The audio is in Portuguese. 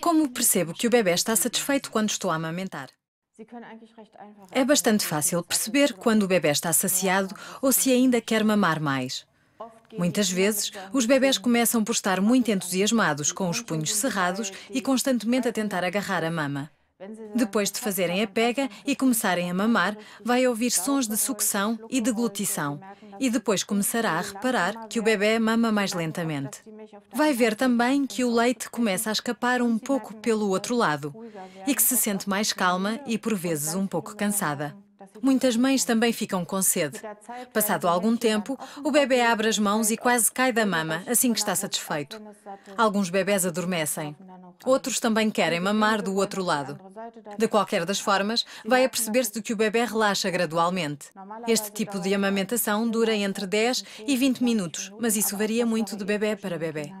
Como percebo que o bebê está satisfeito quando estou a amamentar? É bastante fácil perceber quando o bebê está saciado ou se ainda quer mamar mais. Muitas vezes, os bebés começam por estar muito entusiasmados, com os punhos cerrados e constantemente a tentar agarrar a mama. Depois de fazerem a pega e começarem a mamar, vai ouvir sons de sucção e deglutição. E depois começará a reparar que o bebê mama mais lentamente. Vai ver também que o leite começa a escapar um pouco pelo outro lado e que se sente mais calma e por vezes um pouco cansada. Muitas mães também ficam com sede. Passado algum tempo, o bebê abre as mãos e quase cai da mama assim que está satisfeito. Alguns bebés adormecem. Outros também querem mamar do outro lado. De qualquer das formas, vai a perceber-se de que o bebê relaxa gradualmente. Este tipo de amamentação dura entre 10 e 20 minutos, mas isso varia muito de bebê para bebê.